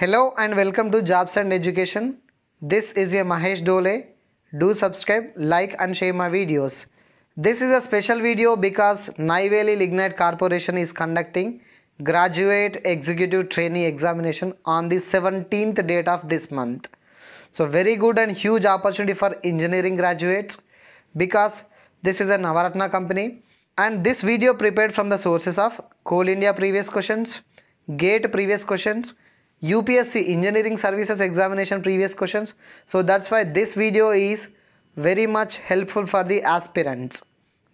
Hello and welcome to Jobs and Education. This is your Mahesh Dole. Do subscribe, like and share my videos. This is a special video because Naiveli Lignite Corporation is conducting graduate executive trainee examination on the 17th date of this month. So very good and huge opportunity for engineering graduates because this is a Navaratna company and this video prepared from the sources of Coal India previous questions, GATE previous questions, UPSC engineering services examination previous questions so that's why this video is very much helpful for the aspirants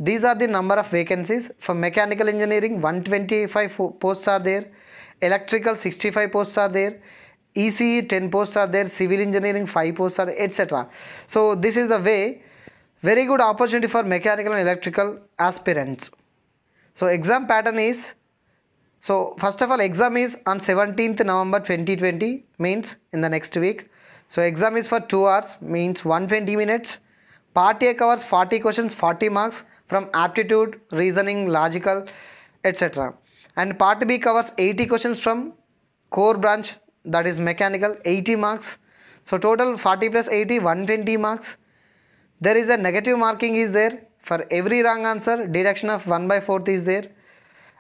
these are the number of vacancies for mechanical engineering 125 posts are there electrical 65 posts are there ECE 10 posts are there civil engineering 5 posts are etc so this is the way very good opportunity for mechanical and electrical aspirants so exam pattern is so first of all exam is on 17th November 2020 means in the next week. So exam is for 2 hours means 120 minutes. Part A covers 40 questions 40 marks from aptitude, reasoning, logical etc. And part B covers 80 questions from core branch that is mechanical 80 marks. So total 40 plus 80 120 marks. There is a negative marking is there for every wrong answer deduction of 1 by 4th is there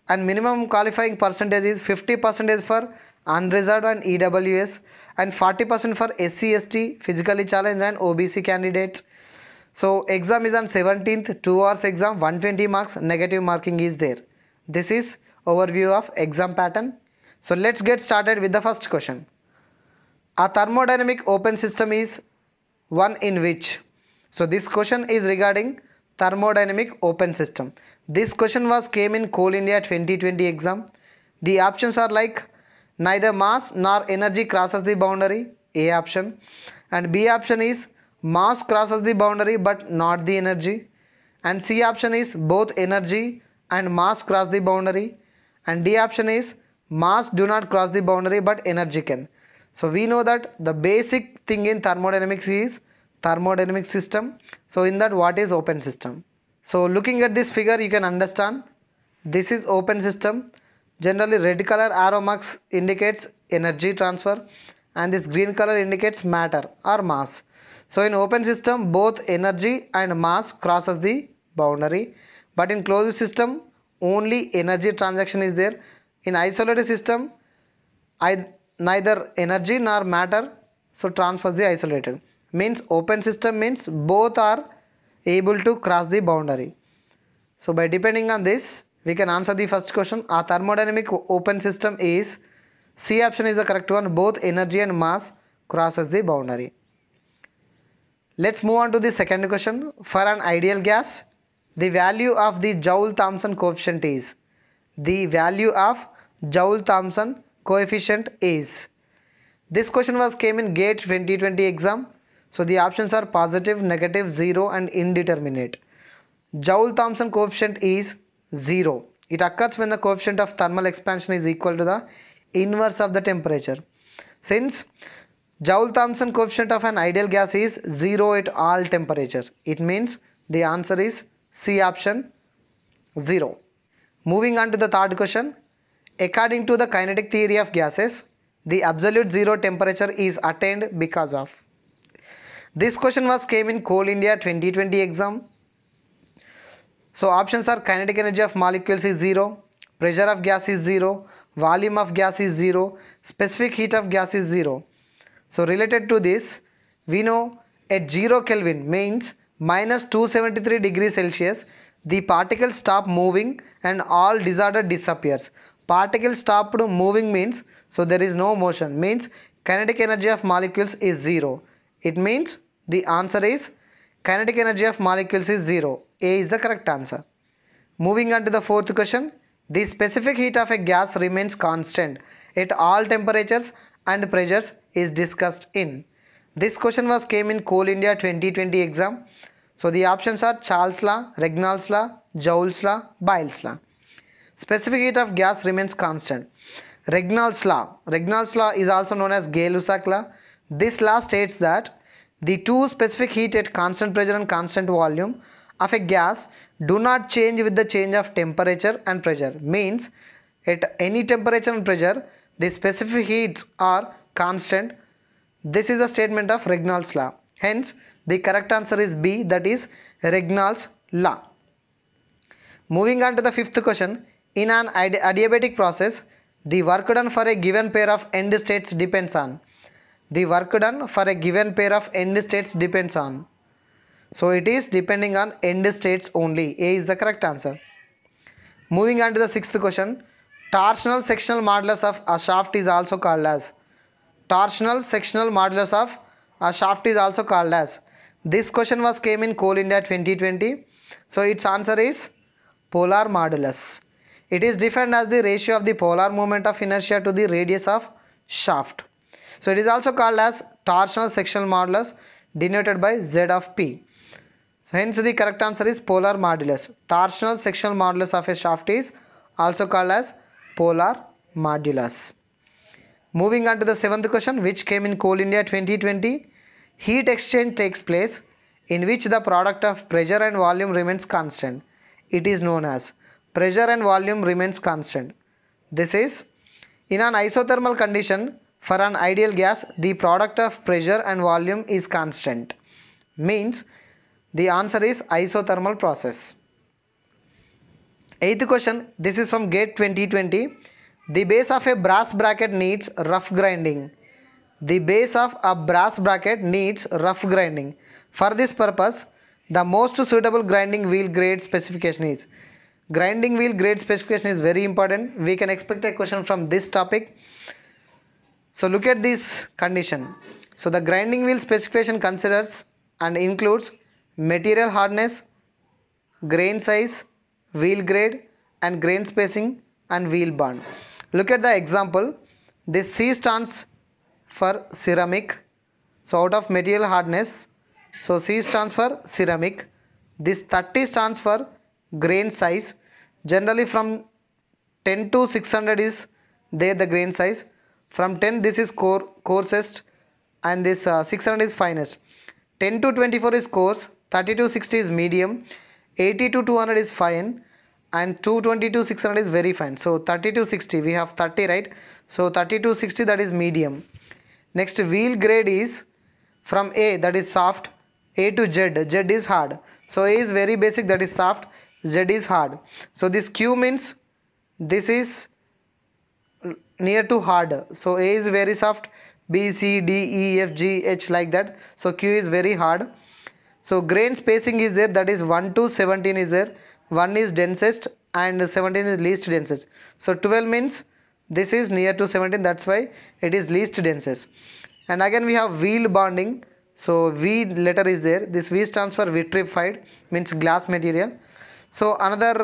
and minimum qualifying percentage is 50% for unreserved and EWS and 40% for SCST, physically challenged and OBC candidates. So exam is on 17th, 2 hours exam, 120 marks, negative marking is there. This is overview of exam pattern. So let's get started with the first question. A thermodynamic open system is one in which. So this question is regarding thermodynamic open system. This question was came in Coal India 2020 exam. The options are like neither mass nor energy crosses the boundary A option and B option is mass crosses the boundary but not the energy and C option is both energy and mass cross the boundary and D option is mass do not cross the boundary but energy can. So we know that the basic thing in thermodynamics is thermodynamic system. So in that what is open system? So looking at this figure you can understand this is open system. Generally red color arrow marks indicates energy transfer and this green color indicates matter or mass. So in open system both energy and mass crosses the boundary but in closed system only energy transaction is there. In isolated system I, neither energy nor matter so transfers the isolated means open system means both are able to cross the boundary. So by depending on this, we can answer the first question. A thermodynamic open system is, C option is the correct one, both energy and mass crosses the boundary. Let's move on to the second question. For an ideal gas, the value of the Joule-Thomson coefficient is. The value of Joule-Thomson coefficient is. This question was came in GATE 2020 exam. So the options are positive, negative, 0 and indeterminate. Joule-Thomson coefficient is 0. It occurs when the coefficient of thermal expansion is equal to the inverse of the temperature. Since Joule-Thomson coefficient of an ideal gas is 0 at all temperatures. It means the answer is C option 0. Moving on to the third question. According to the kinetic theory of gases, the absolute zero temperature is attained because of this question was came in Coal India 2020 exam. So options are kinetic energy of molecules is 0, pressure of gas is 0, volume of gas is 0, specific heat of gas is 0. So related to this, we know at 0 Kelvin means minus 273 degrees Celsius, the particles stop moving and all disorder disappears. Particles stopped moving means, so there is no motion, means kinetic energy of molecules is 0. It means the answer is kinetic energy of molecules is 0. A is the correct answer. Moving on to the fourth question. The specific heat of a gas remains constant at all temperatures and pressures is discussed in. This question was came in Coal India 2020 exam. So the options are Charles law, Regnall's law, Joule's law, Biles law. Specific heat of gas remains constant. Regnall's law. Regnall's law is also known as Gay-Lussac law. This law states that the two specific heat at constant pressure and constant volume of a gas do not change with the change of temperature and pressure. Means at any temperature and pressure the specific heats are constant. This is a statement of Regnault's law. Hence the correct answer is B that is Regnault's law. Moving on to the fifth question. In an adiabatic process the work done for a given pair of end states depends on the work done for a given pair of end states depends on. So it is depending on end states only. A is the correct answer. Moving on to the sixth question. Torsional sectional modulus of a shaft is also called as. Torsional sectional modulus of a shaft is also called as. This question was came in Coal India 2020. So its answer is polar modulus. It is defined as the ratio of the polar moment of inertia to the radius of shaft. So it is also called as torsional sectional modulus denoted by Z of P. So hence the correct answer is polar modulus. Torsional sectional modulus of a shaft is also called as polar modulus. Moving on to the seventh question which came in Coal India 2020. Heat exchange takes place in which the product of pressure and volume remains constant. It is known as pressure and volume remains constant. This is in an isothermal condition for an ideal gas, the product of pressure and volume is constant. Means the answer is isothermal process. Eighth question, this is from GATE 2020. The base of a brass bracket needs rough grinding. The base of a brass bracket needs rough grinding. For this purpose, the most suitable grinding wheel grade specification is. Grinding wheel grade specification is very important. We can expect a question from this topic. So look at this condition. So the grinding wheel specification considers and includes material hardness, grain size, wheel grade and grain spacing and wheel burn. Look at the example. This C stands for ceramic. So out of material hardness, so C stands for ceramic. This 30 stands for grain size. Generally from 10 to 600 is there the grain size. From 10 this is core, coarsest and this uh, 600 is finest. 10 to 24 is coarse, 30 to 60 is medium, 80 to 200 is fine and 220 to 600 is very fine. So 30 to 60 we have 30 right. So 30 to 60 that is medium. Next wheel grade is from A that is soft, A to Z, Z is hard. So A is very basic that is soft, Z is hard. So this Q means this is near to hard so a is very soft b c d e f g h like that so q is very hard so grain spacing is there that is 1 to 17 is there 1 is densest and 17 is least densest so 12 means this is near to 17 that's why it is least densest and again we have wheel bonding so v letter is there this v stands for vitrified means glass material so another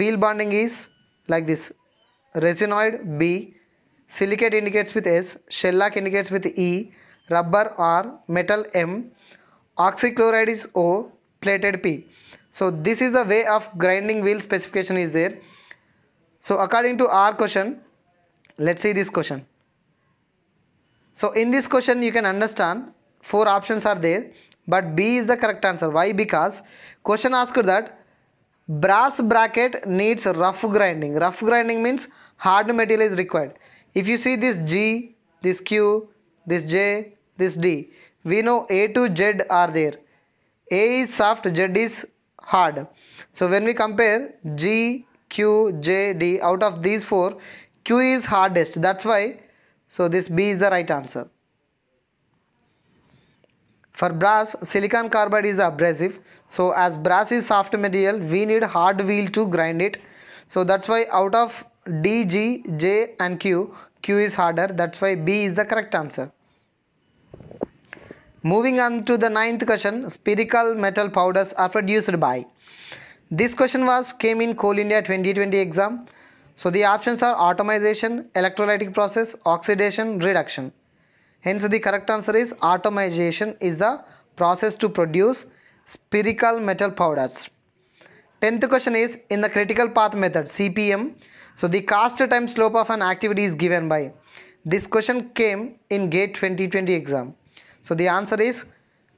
wheel bonding is like this Resinoid B. Silicate indicates with S. Shellac indicates with E. Rubber R. Metal M. Oxychloride is O. Plated P. So this is the way of grinding wheel specification is there. So according to our question, let's see this question. So in this question you can understand four options are there but B is the correct answer. Why? Because question asked that brass bracket needs rough grinding rough grinding means hard metal is required if you see this G this Q this J this D we know A to Z are there A is soft Z is hard so when we compare G Q J D out of these four Q is hardest that's why so this B is the right answer for brass, silicon carbide is abrasive. So as brass is soft material, we need hard wheel to grind it. So that's why out of D, G, J and Q, Q is harder. That's why B is the correct answer. Moving on to the ninth question, spherical metal powders are produced by. This question was came in Coal India 2020 exam. So the options are atomization, electrolytic process, oxidation, reduction. Hence the correct answer is atomization is the process to produce spherical metal powders. 10th question is in the critical path method CPM. So the cost time slope of an activity is given by. This question came in GATE 2020 exam. So the answer is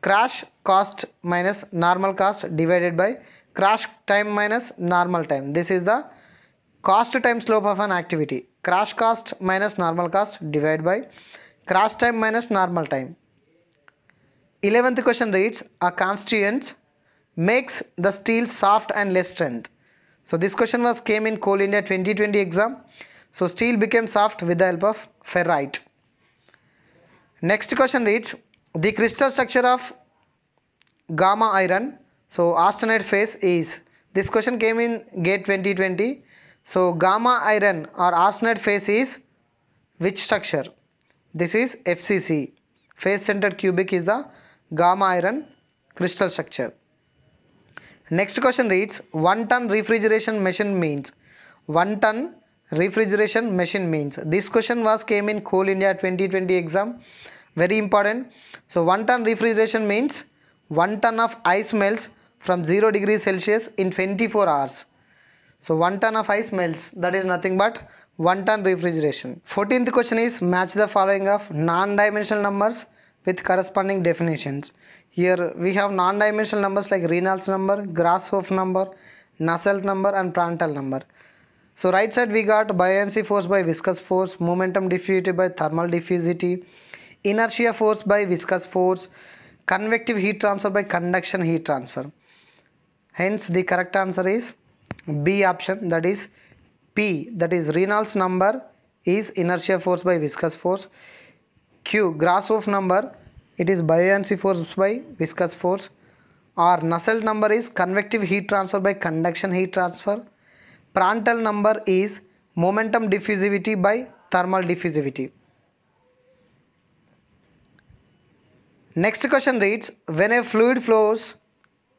crash cost minus normal cost divided by crash time minus normal time. This is the cost time slope of an activity. Crash cost minus normal cost divided by cross time minus normal time. 11th question reads, a constituent makes the steel soft and less strength. So this question was came in Coal India 2020 exam. So steel became soft with the help of ferrite. Next question reads, the crystal structure of gamma iron, so austenite phase is. This question came in GATE 2020. So gamma iron or austenite phase is which structure? This is FCC. Face centered cubic is the gamma iron crystal structure. Next question reads 1 ton refrigeration machine means 1 ton refrigeration machine means this question was came in coal india 2020 exam very important so 1 ton refrigeration means 1 ton of ice melts from 0 degree celsius in 24 hours so 1 ton of ice melts that is nothing but one ton refrigeration. 14th question is match the following of non-dimensional numbers with corresponding definitions. Here we have non-dimensional numbers like Reynolds number, Grashof number, Nusselt number and Prandtl number. So right side we got buoyancy force by viscous force, momentum diffusivity by thermal diffusivity, inertia force by viscous force, convective heat transfer by conduction heat transfer. Hence the correct answer is B option that is P that is Reynolds number is inertia force by viscous force. Q Grashof number it is buoyancy force by viscous force. R Nusselt number is convective heat transfer by conduction heat transfer. Prandtl number is momentum diffusivity by thermal diffusivity. Next question reads, when a fluid flows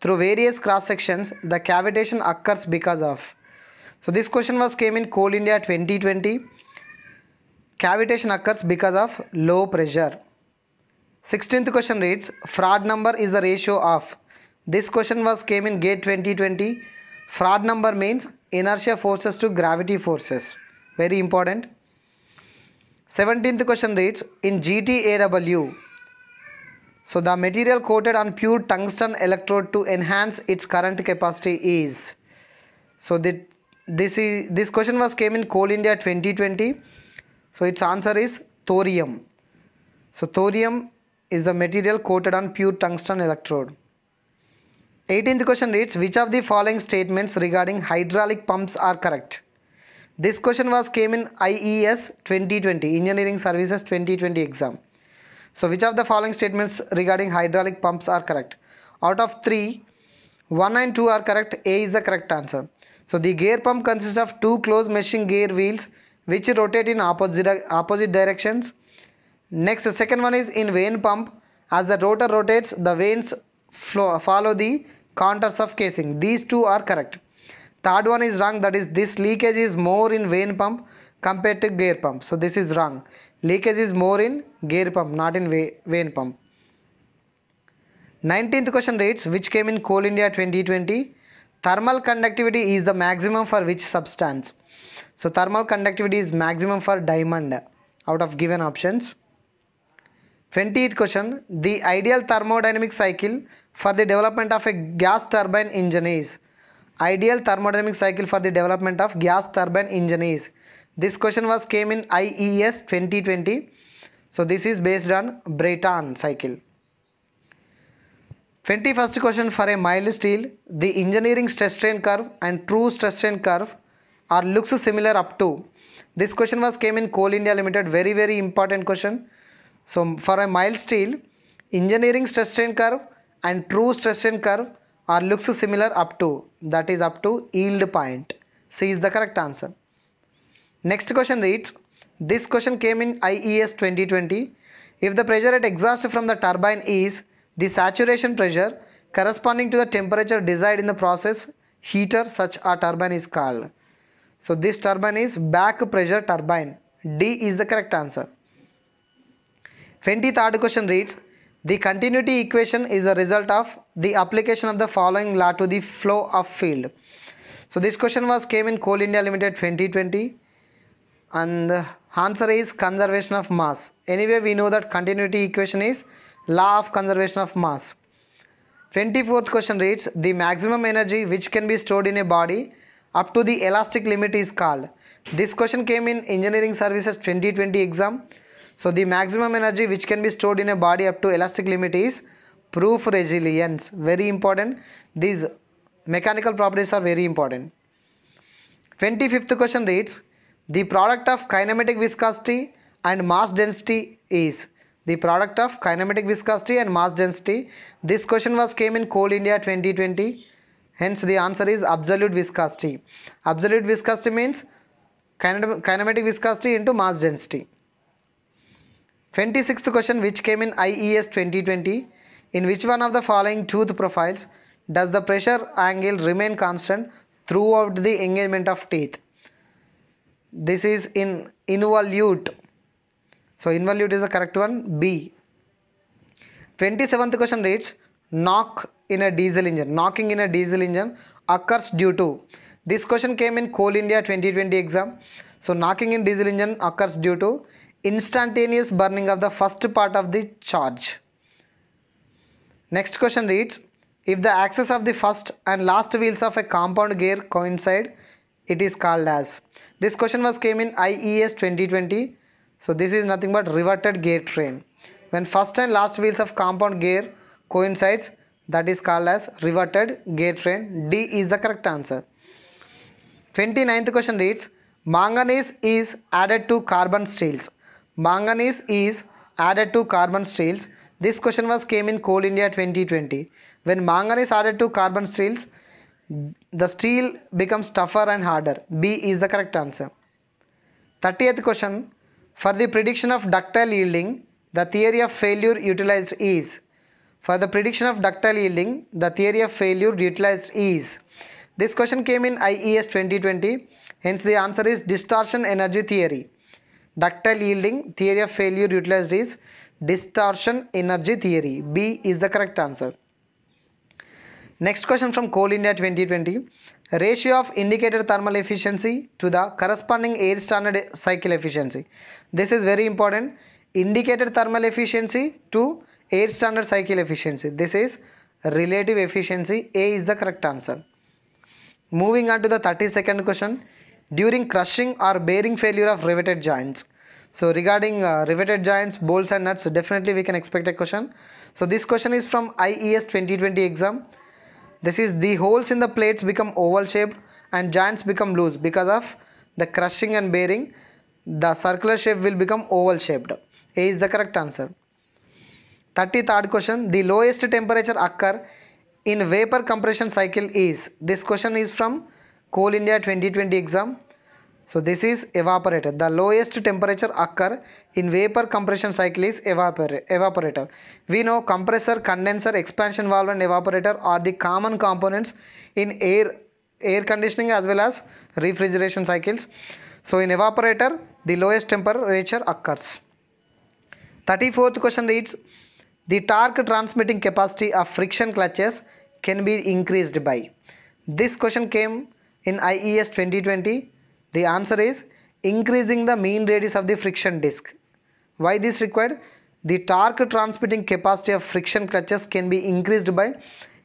through various cross sections, the cavitation occurs because of so this question was came in Coal India 2020. Cavitation occurs because of low pressure. 16th question reads fraud number is the ratio of. This question was came in gate 2020. Fraud number means inertia forces to gravity forces. Very important. 17th question reads in GTAW. So the material coated on pure tungsten electrode to enhance its current capacity is. So the this is this question was came in coal india 2020 so its answer is thorium so thorium is the material coated on pure tungsten electrode 18th question reads which of the following statements regarding hydraulic pumps are correct this question was came in ies 2020 engineering services 2020 exam so which of the following statements regarding hydraulic pumps are correct out of 3 1 and 2 are correct a is the correct answer so the gear pump consists of two closed meshing gear wheels which rotate in opposite, opposite directions. Next the second one is in vane pump. As the rotor rotates the vanes flow, follow the contours of casing. These two are correct. Third one is wrong that is this leakage is more in vane pump compared to gear pump. So this is wrong. Leakage is more in gear pump not in vane pump. 19th question reads which came in Coal India 2020 thermal conductivity is the maximum for which substance so thermal conductivity is maximum for diamond out of given options 20th question the ideal thermodynamic cycle for the development of a gas turbine engine is ideal thermodynamic cycle for the development of gas turbine engine is this question was came in IES 2020 so this is based on Brayton cycle 21st question for a mild steel, the engineering stress strain curve and true stress strain curve are looks similar up to. This question was came in Coal India Limited, very very important question. So for a mild steel, engineering stress strain curve and true stress strain curve are looks similar up to, that is up to yield point. C is the correct answer. Next question reads, this question came in IES 2020. If the pressure at exhaust from the turbine is the saturation pressure corresponding to the temperature desired in the process heater such a turbine is called. So this turbine is back pressure turbine. D is the correct answer. 23rd question reads The continuity equation is the result of the application of the following law to the flow of field. So this question was came in Coal India Limited 2020 and answer is conservation of mass. Anyway we know that continuity equation is law of conservation of mass 24th question reads the maximum energy which can be stored in a body up to the elastic limit is called this question came in engineering services 2020 exam so the maximum energy which can be stored in a body up to elastic limit is proof resilience very important these mechanical properties are very important 25th question reads the product of kinematic viscosity and mass density is the product of kinematic viscosity and mass density. This question was came in Coal India 2020. Hence the answer is absolute viscosity. Absolute viscosity means kinematic viscosity into mass density. 26th question which came in IES 2020. In which one of the following tooth profiles does the pressure angle remain constant throughout the engagement of teeth? This is in involute so involute is the correct one. B. 27th question reads knock in a diesel engine. Knocking in a diesel engine occurs due to. This question came in Coal India 2020 exam. So knocking in diesel engine occurs due to instantaneous burning of the first part of the charge. Next question reads if the axis of the first and last wheels of a compound gear coincide it is called as. This question was came in IES 2020 so this is nothing but reverted gear train. When first and last wheels of compound gear coincides, that is called as reverted gear train. D is the correct answer. 29th question reads, manganese is added to carbon steels. Manganese is added to carbon steels. This question was came in Coal India 2020. When manganese added to carbon steels, the steel becomes tougher and harder. B is the correct answer. 30th question, for the prediction of ductile yielding, the theory of failure utilized is. For the prediction of ductile yielding, the theory of failure utilized is. This question came in IES 2020. Hence the answer is distortion energy theory. Ductile yielding theory of failure utilized is distortion energy theory. B is the correct answer. Next question from Coal India 2020. Ratio of indicator thermal efficiency to the corresponding air standard cycle efficiency. This is very important. Indicator thermal efficiency to air standard cycle efficiency. This is relative efficiency. A is the correct answer. Moving on to the 32nd question. During crushing or bearing failure of riveted joints. So regarding uh, riveted joints, bolts and nuts, definitely we can expect a question. So this question is from IES 2020 exam. This is the holes in the plates become oval shaped and joints become loose because of the crushing and bearing. The circular shape will become oval shaped. A is the correct answer. 33rd question. The lowest temperature occur in vapor compression cycle is. This question is from Coal India 2020 exam. So this is evaporator. The lowest temperature occur in vapor compression cycle is evaporator. We know compressor, condenser, expansion valve and evaporator are the common components in air air conditioning as well as refrigeration cycles. So in evaporator, the lowest temperature occurs. 34th question reads, the torque transmitting capacity of friction clutches can be increased by. This question came in IES 2020 the answer is increasing the mean radius of the friction disc. Why this required? The torque transmitting capacity of friction clutches can be increased by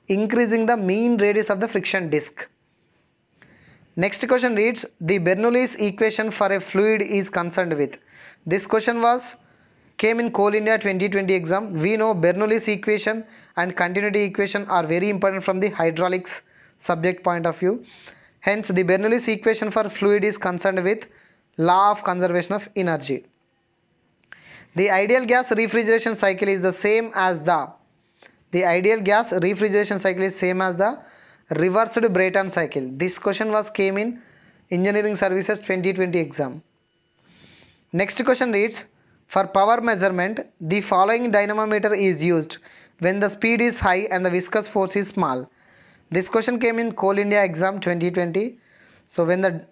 increasing the mean radius of the friction disc. Next question reads the Bernoulli's equation for a fluid is concerned with. This question was came in Coal India 2020 exam. We know Bernoulli's equation and continuity equation are very important from the hydraulics subject point of view. Hence, the Bernoulli's equation for fluid is concerned with law of conservation of energy. The ideal gas refrigeration cycle is the same as the the ideal gas refrigeration cycle is same as the reversed Brayton cycle. This question was came in engineering services 2020 exam. Next question reads for power measurement the following dynamometer is used when the speed is high and the viscous force is small. This question came in Coal India exam 2020. So when the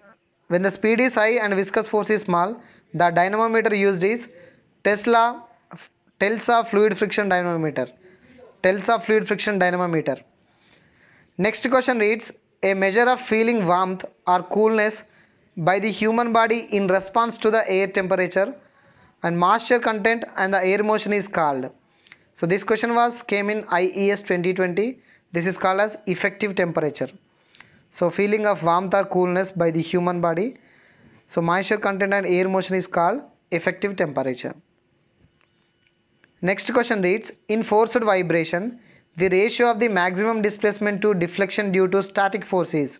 when the speed is high and viscous force is small, the dynamometer used is Tesla TELSA fluid friction dynamometer. TELSA fluid friction dynamometer. Next question reads a measure of feeling warmth or coolness by the human body in response to the air temperature and moisture content and the air motion is called. So this question was came in IES 2020 this is called as effective temperature. So feeling of warmth or coolness by the human body. So moisture content and air motion is called effective temperature. Next question reads, in forced vibration, the ratio of the maximum displacement to deflection due to static force is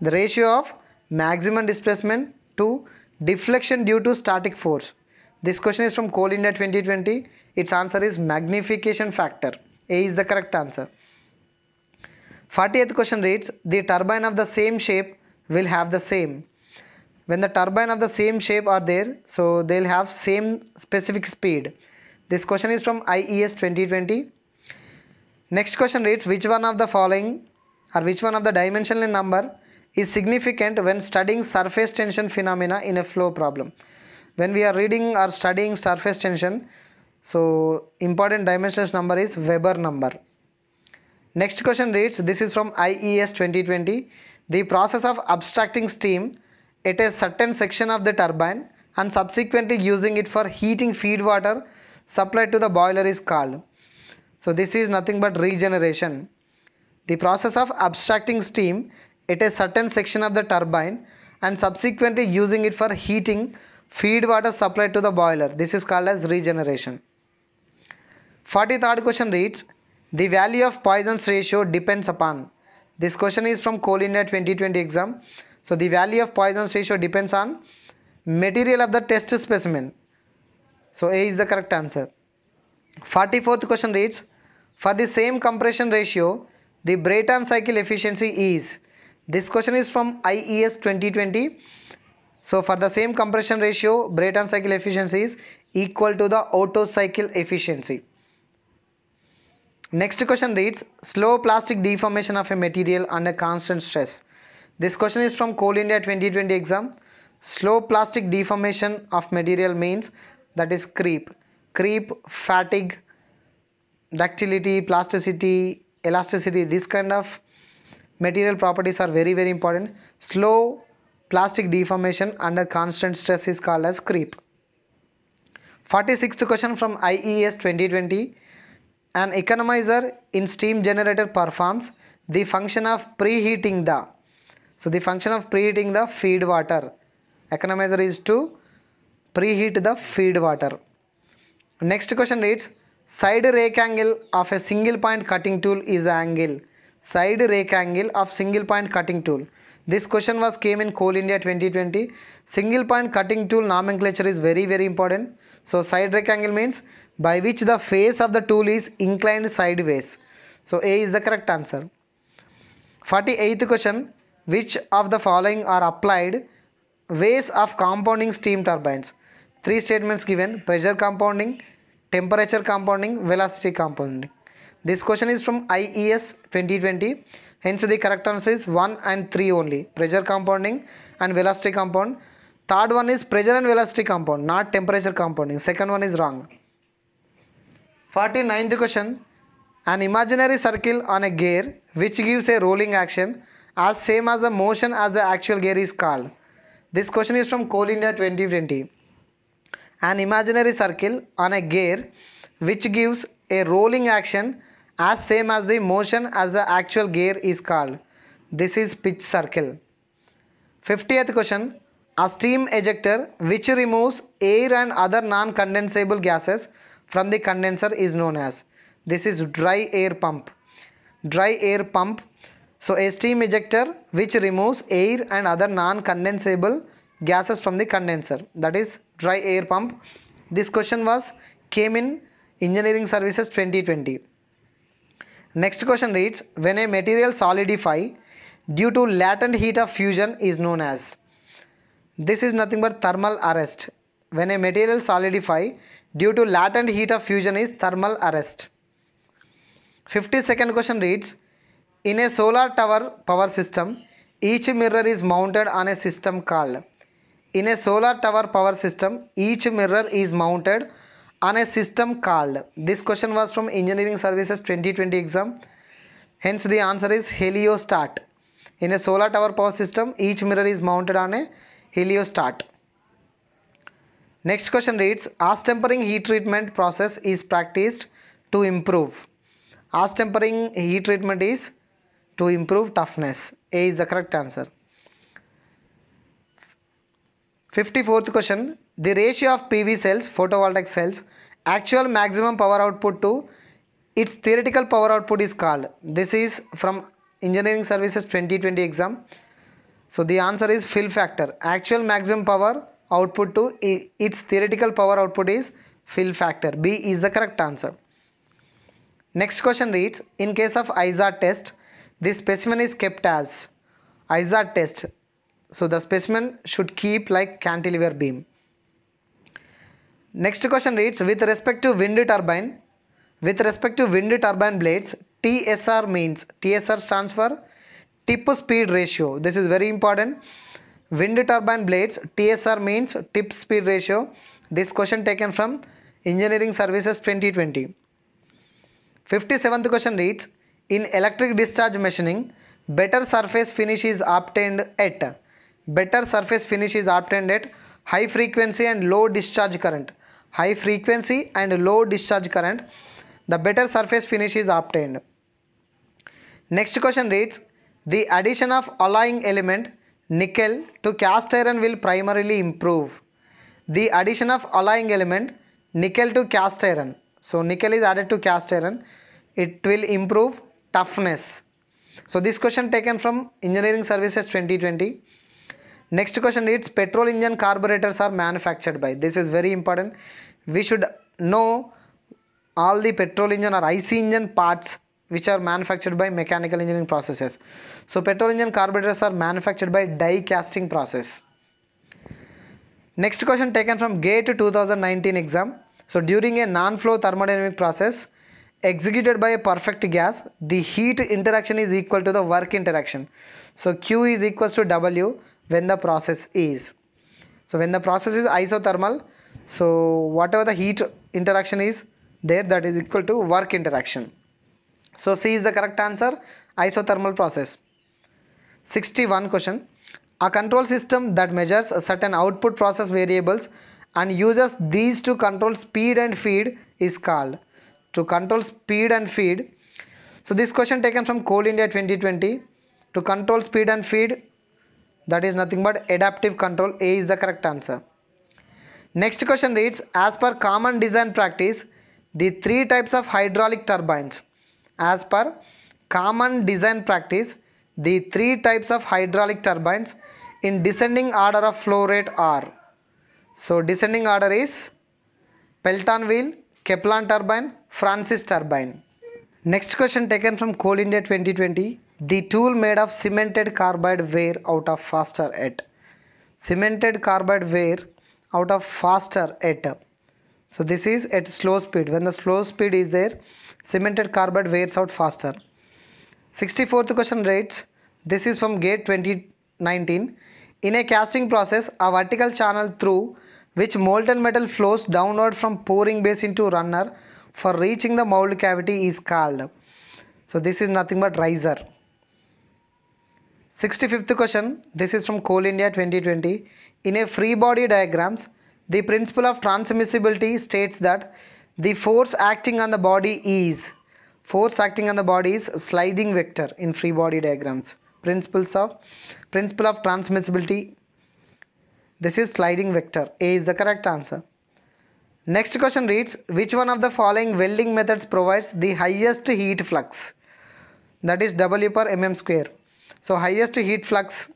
the ratio of maximum displacement to deflection due to static force. This question is from Coal India 2020. Its answer is magnification factor. A is the correct answer. Fortieth question reads, the turbine of the same shape will have the same. When the turbine of the same shape are there, so they'll have same specific speed. This question is from IES 2020. Next question reads, which one of the following or which one of the dimensional number is significant when studying surface tension phenomena in a flow problem. When we are reading or studying surface tension, so important dimensions number is Weber number. Next question reads, this is from IES 2020. The process of abstracting steam at a certain section of the turbine and subsequently using it for heating feed water supplied to the boiler is called. So this is nothing but regeneration. The process of abstracting steam at a certain section of the turbine and subsequently using it for heating feed water supplied to the boiler. This is called as regeneration. 43rd question reads, the value of Poisson's ratio depends upon. This question is from Colinet 2020 exam. So the value of Poisson's ratio depends on material of the test specimen. So A is the correct answer. 44th question reads, for the same compression ratio, the Brayton cycle efficiency is. This question is from IES 2020. So for the same compression ratio, Brayton cycle efficiency is equal to the Otto cycle efficiency. Next question reads slow plastic deformation of a material under constant stress. This question is from Coal India 2020 exam. Slow plastic deformation of material means that is creep. Creep, fatigue, ductility, plasticity, elasticity, this kind of material properties are very very important. Slow plastic deformation under constant stress is called as creep. 46th question from IES 2020 an economizer in steam generator performs the function of preheating the. So the function of preheating the feed water. Economizer is to preheat the feed water. Next question reads side rake angle of a single point cutting tool is angle. Side rake angle of single point cutting tool. This question was came in Coal India 2020. Single point cutting tool nomenclature is very very important. So side rectangle means by which the face of the tool is inclined sideways. So A is the correct answer. 48th question. Which of the following are applied ways of compounding steam turbines? Three statements given. Pressure compounding, temperature compounding, velocity compounding. This question is from IES 2020. Hence the correct answer is 1 and 3 only. Pressure compounding and velocity compound. Third one is pressure and velocity compound, not temperature compounding. Second one is wrong. 49th question. An imaginary circle on a gear which gives a rolling action as same as the motion as the actual gear is called. This question is from Coal India 2020. An imaginary circle on a gear which gives a rolling action as same as the motion as the actual gear is called. This is pitch circle. 50th question. A steam ejector which removes air and other non-condensable gases from the condenser is known as. This is dry air pump. Dry air pump. So a steam ejector which removes air and other non-condensable gases from the condenser. That is dry air pump. This question was came in Engineering Services 2020. Next question reads, when a material solidify due to latent heat of fusion is known as. This is nothing but thermal arrest. When a material solidify due to latent heat of fusion is thermal arrest. 52nd question reads, in a solar tower power system, each mirror is mounted on a system called. In a solar tower power system, each mirror is mounted on a system called. This question was from Engineering Services 2020 exam. Hence the answer is heliostat. In a solar tower power system, each mirror is mounted on a heliostat. Next question reads, as tempering heat treatment process is practiced to improve. As tempering heat treatment is to improve toughness. A is the correct answer. 54th question, the ratio of PV cells, photovoltaic cells, actual maximum power output to its theoretical power output is called. This is from engineering services 2020 exam. So the answer is fill factor. Actual maximum power output to its theoretical power output is fill factor. B is the correct answer. Next question reads, in case of ISA test, this specimen is kept as ISA test. So the specimen should keep like cantilever beam. Next question reads, with respect to wind turbine, with respect to wind turbine blades, TSR means, TSR stands for tip speed ratio this is very important wind turbine blades tsr means tip speed ratio this question taken from engineering services 2020 57th question reads in electric discharge machining better surface finish is obtained at better surface finish is obtained at high frequency and low discharge current high frequency and low discharge current the better surface finish is obtained next question reads the addition of alloying element nickel to cast iron will primarily improve. The addition of alloying element nickel to cast iron. So nickel is added to cast iron. It will improve toughness. So this question taken from Engineering Services 2020. Next question is petrol engine carburetors are manufactured by. This is very important. We should know all the petrol engine or IC engine parts which are manufactured by mechanical engineering processes. So petrol engine carburetors are manufactured by die casting process. Next question taken from GATE 2019 exam. So during a non-flow thermodynamic process executed by a perfect gas, the heat interaction is equal to the work interaction. So Q is equal to W when the process is. So when the process is isothermal, so whatever the heat interaction is there that is equal to work interaction. So C is the correct answer, isothermal process. 61 question. A control system that measures certain output process variables and uses these to control speed and feed is called. To control speed and feed. So this question taken from Coal India 2020. To control speed and feed that is nothing but adaptive control. A is the correct answer. Next question reads, as per common design practice, the three types of hydraulic turbines as per common design practice, the three types of hydraulic turbines in descending order of flow rate are. So descending order is Pelton wheel, Keplan turbine, Francis turbine. Next question taken from Coal India 2020. The tool made of cemented carbide wear out of faster at. Cemented carbide wear out of faster at so this is at slow speed. When the slow speed is there, cemented carbide wears out faster. 64th question rates, this is from gate 2019. In a casting process, a vertical channel through which molten metal flows downward from pouring base into runner for reaching the mold cavity is called. So this is nothing but riser. 65th question, this is from Coal India 2020. In a free body diagrams, the principle of transmissibility states that the force acting on the body is force acting on the body is sliding vector in free body diagrams. Principles of principle of transmissibility. This is sliding vector. A is the correct answer. Next question reads which one of the following welding methods provides the highest heat flux? That is W per mm square. So highest heat flux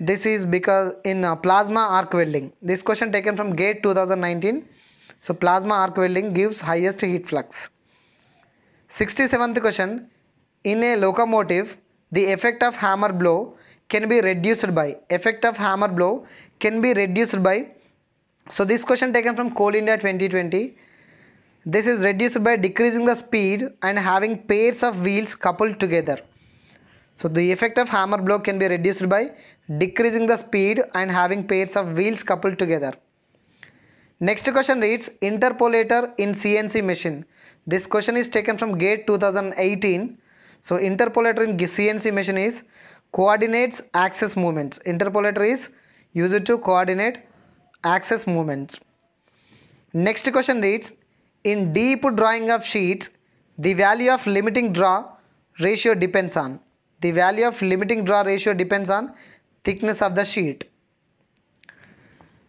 this is because in uh, plasma arc welding this question taken from gate 2019 so plasma arc welding gives highest heat flux 67th question in a locomotive the effect of hammer blow can be reduced by effect of hammer blow can be reduced by so this question taken from coal india 2020 this is reduced by decreasing the speed and having pairs of wheels coupled together so the effect of hammer blow can be reduced by decreasing the speed and having pairs of wheels coupled together. Next question reads interpolator in CNC machine. This question is taken from GATE 2018. So interpolator in CNC machine is coordinates axis movements. Interpolator is used to coordinate axis movements. Next question reads in deep drawing of sheets the value of limiting draw ratio depends on the value of limiting draw ratio depends on thickness of the sheet.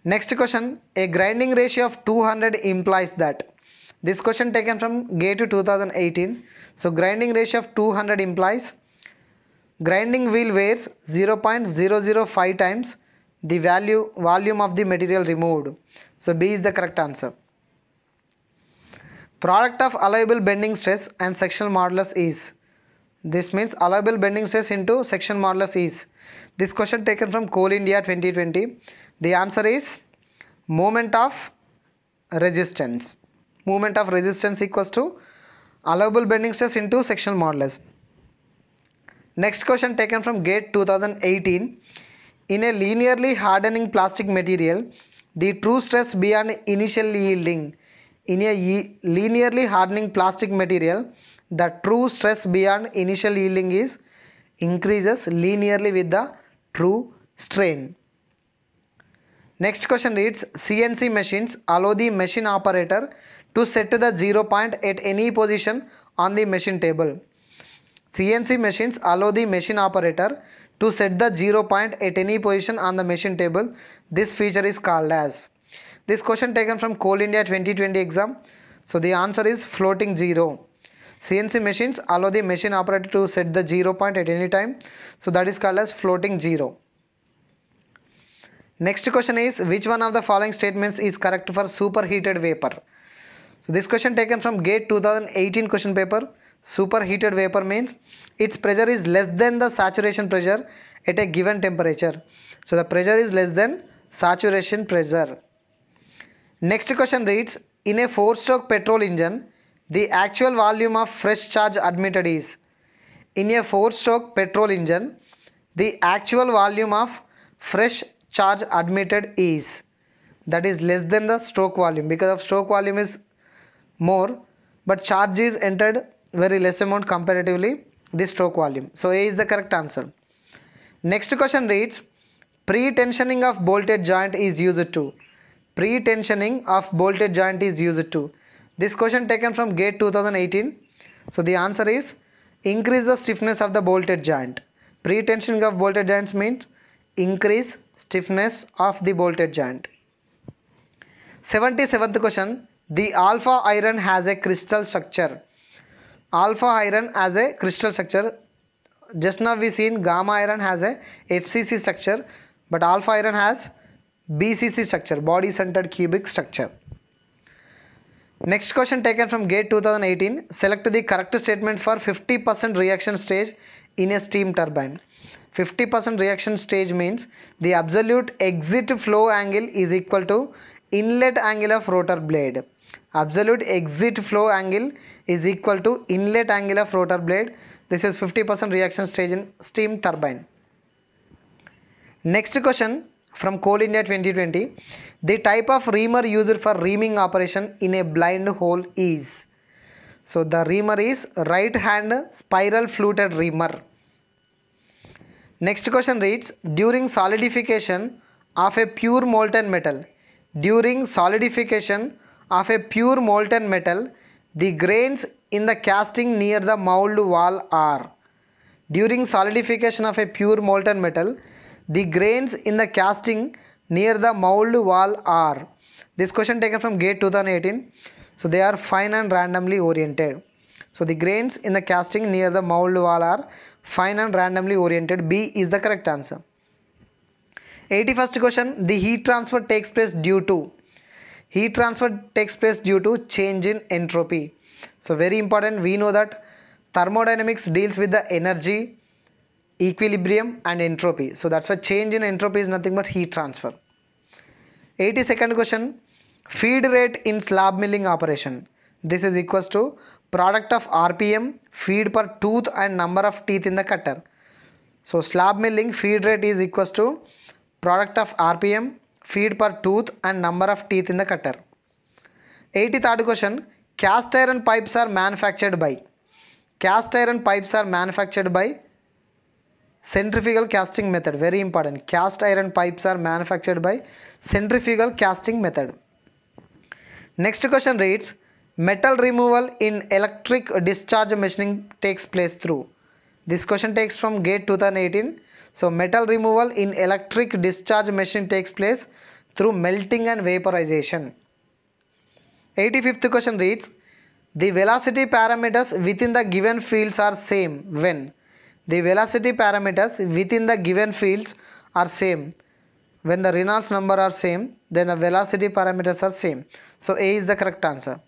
Next question, a grinding ratio of 200 implies that. This question taken from GATE to 2018. So grinding ratio of 200 implies grinding wheel wears 0.005 times the value volume of the material removed. So B is the correct answer. Product of allowable bending stress and sectional modulus is this means allowable bending stress into section modulus is. This question taken from Coal India 2020. The answer is moment of resistance. Moment of resistance equals to allowable bending stress into section modulus. Next question taken from GATE 2018. In a linearly hardening plastic material, the true stress beyond initial yielding. In a linearly hardening plastic material, the true stress beyond initial yielding is increases linearly with the true strain. Next question reads CNC machines allow the machine operator to set the zero point at any position on the machine table. CNC machines allow the machine operator to set the zero point at any position on the machine table. This feature is called as. This question taken from Coal India 2020 exam. So the answer is floating zero. CNC machines allow the machine operator to set the zero point at any time. So that is called as floating zero. Next question is which one of the following statements is correct for superheated vapor? So this question taken from GATE 2018 question paper. Superheated vapor means its pressure is less than the saturation pressure at a given temperature. So the pressure is less than saturation pressure. Next question reads in a four stroke petrol engine the actual volume of fresh charge admitted is in a four-stroke petrol engine, the actual volume of fresh charge admitted is that is less than the stroke volume because of stroke volume is more but charge is entered very less amount comparatively the stroke volume. So A is the correct answer. Next question reads pre-tensioning of bolted joint is used to pre-tensioning of bolted joint is used to this question taken from GATE 2018. So the answer is increase the stiffness of the bolted joint. Pre-tensioning of bolted joints means increase stiffness of the bolted joint. 77th question. The alpha iron has a crystal structure. Alpha iron has a crystal structure. Just now we seen gamma iron has a FCC structure but alpha iron has BCC structure body centered cubic structure. Next question taken from GATE 2018. Select the correct statement for 50% reaction stage in a steam turbine. 50% reaction stage means the absolute exit flow angle is equal to inlet angle of rotor blade. Absolute exit flow angle is equal to inlet angle of rotor blade. This is 50% reaction stage in steam turbine. Next question from Coal India 2020, the type of reamer used for reaming operation in a blind hole is. So the reamer is right hand spiral fluted reamer. Next question reads, during solidification of a pure molten metal, during solidification of a pure molten metal, the grains in the casting near the mould wall are. During solidification of a pure molten metal, the grains in the casting near the mould wall are. This question taken from gate 2018. So they are fine and randomly oriented. So the grains in the casting near the mould wall are fine and randomly oriented. B is the correct answer. 81st question. The heat transfer takes place due to. Heat transfer takes place due to change in entropy. So very important. We know that thermodynamics deals with the energy equilibrium and entropy. So that's why change in entropy is nothing but heat transfer. 82nd question feed rate in slab milling operation. This is equals to product of RPM feed per tooth and number of teeth in the cutter. So slab milling feed rate is equals to product of RPM feed per tooth and number of teeth in the cutter. 83rd question cast iron pipes are manufactured by cast iron pipes are manufactured by centrifugal casting method very important cast iron pipes are manufactured by centrifugal casting method next question reads metal removal in electric discharge machining takes place through this question takes from gate 2018 so metal removal in electric discharge machine takes place through melting and vaporization 85th question reads the velocity parameters within the given fields are same when the velocity parameters within the given fields are same. When the Reynolds number are same, then the velocity parameters are same. So A is the correct answer.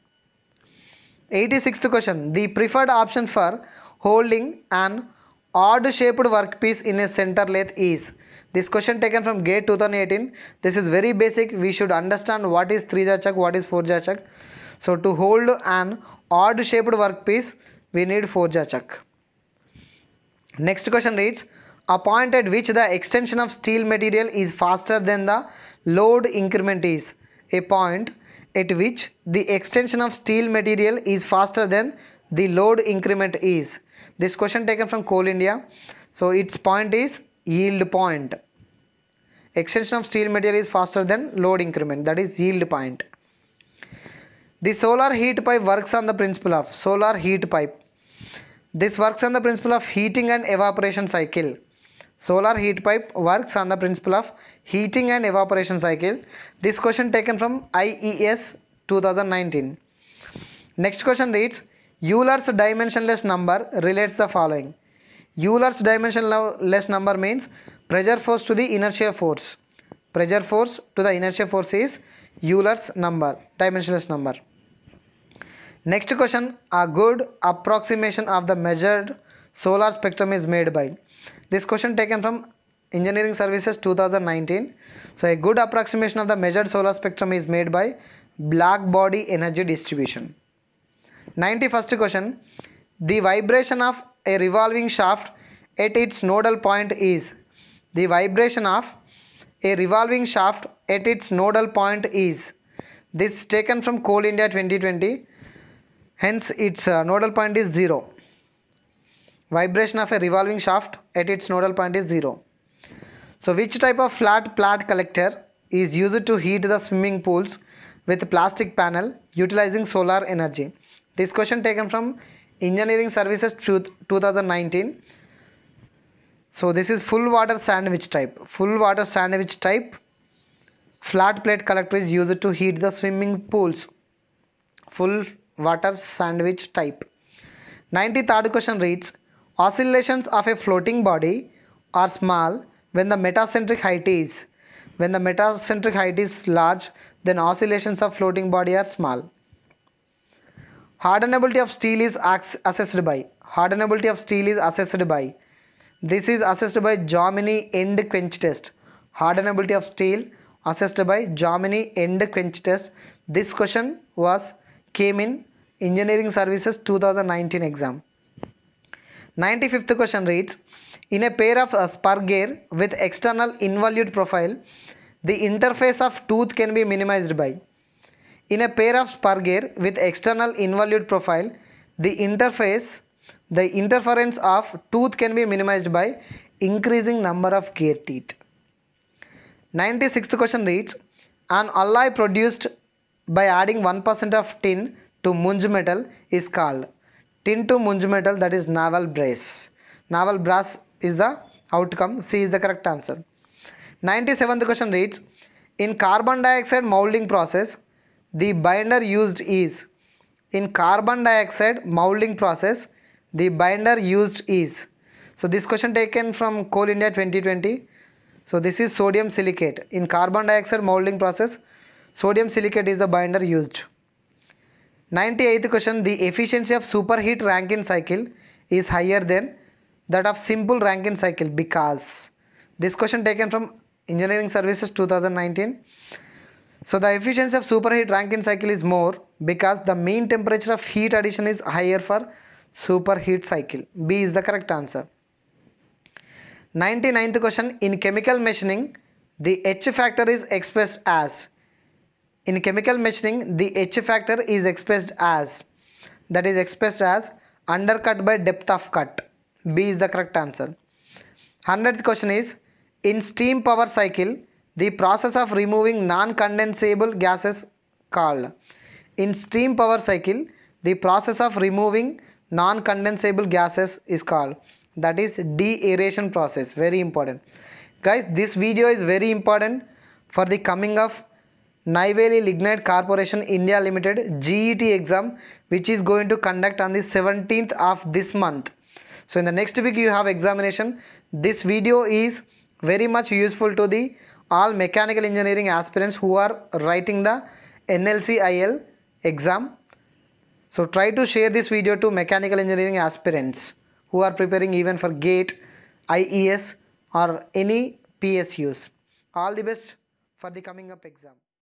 86th question. The preferred option for holding an odd shaped workpiece in a center lathe is this question taken from gate 2018 this is very basic we should understand what is 3 ja chuck what is 4 ja chuck so to hold an odd shaped workpiece we need 4 ja chuck Next question reads, a point at which the extension of steel material is faster than the load increment is. A point at which the extension of steel material is faster than the load increment is. This question taken from Coal India. So its point is yield point. Extension of steel material is faster than load increment that is yield point. The solar heat pipe works on the principle of solar heat pipe this works on the principle of heating and evaporation cycle. Solar heat pipe works on the principle of heating and evaporation cycle. This question taken from IES 2019. Next question reads, Euler's dimensionless number relates the following. Euler's dimensionless number means pressure force to the inertial force. Pressure force to the inertial force is Euler's number, dimensionless number. Next question, a good approximation of the measured solar spectrum is made by. This question taken from Engineering Services 2019. So a good approximation of the measured solar spectrum is made by black body energy distribution. 91st question, the vibration of a revolving shaft at its nodal point is. The vibration of a revolving shaft at its nodal point is. This taken from Coal India 2020. Hence its uh, nodal point is 0. Vibration of a revolving shaft at its nodal point is 0. So which type of flat plat collector is used to heat the swimming pools with plastic panel utilizing solar energy? This question taken from Engineering Services 2019. So this is full water sandwich type. Full water sandwich type flat plate collector is used to heat the swimming pools. Full water sandwich type. 93rd question reads Oscillations of a floating body are small when the metacentric height is. When the metacentric height is large, then oscillations of floating body are small. Hardenability of steel is assessed by. Hardenability of steel is assessed by. This is assessed by Germany end quench test. Hardenability of steel assessed by Germany end quench test. This question was came in Engineering Services 2019 exam. 95th question reads, in a pair of uh, spur gear with external involute profile, the interface of tooth can be minimized by. In a pair of spur gear with external involute profile, the interface, the interference of tooth can be minimized by increasing number of gear teeth. 96th question reads, an alloy produced by adding 1% of tin to munge metal is called tin to munge metal that is naval brass. Naval brass is the outcome. C is the correct answer. 97th question reads In carbon dioxide molding process, the binder used is In carbon dioxide molding process, the binder used is So this question taken from Coal India 2020. So this is sodium silicate. In carbon dioxide molding process, Sodium silicate is the binder used. 98th question The efficiency of superheat Rankine cycle is higher than that of simple Rankine cycle because this question taken from engineering services 2019 so the efficiency of superheat Rankine cycle is more because the mean temperature of heat addition is higher for superheat cycle. B is the correct answer. 99th question In chemical machining, the H factor is expressed as in chemical measuring, the H factor is expressed as, that is expressed as undercut by depth of cut. B is the correct answer. 100th question is, in steam power cycle, the process of removing non-condensable gases called. In steam power cycle, the process of removing non-condensable gases is called. That is de-aeration process. Very important. Guys, this video is very important for the coming of Niveli Lignite Corporation India Limited GET exam which is going to conduct on the 17th of this month. So in the next week you have examination. This video is very much useful to the all mechanical engineering aspirants who are writing the NLCIL exam. So try to share this video to mechanical engineering aspirants who are preparing even for GATE, IES or any PSUs. All the best for the coming up exam.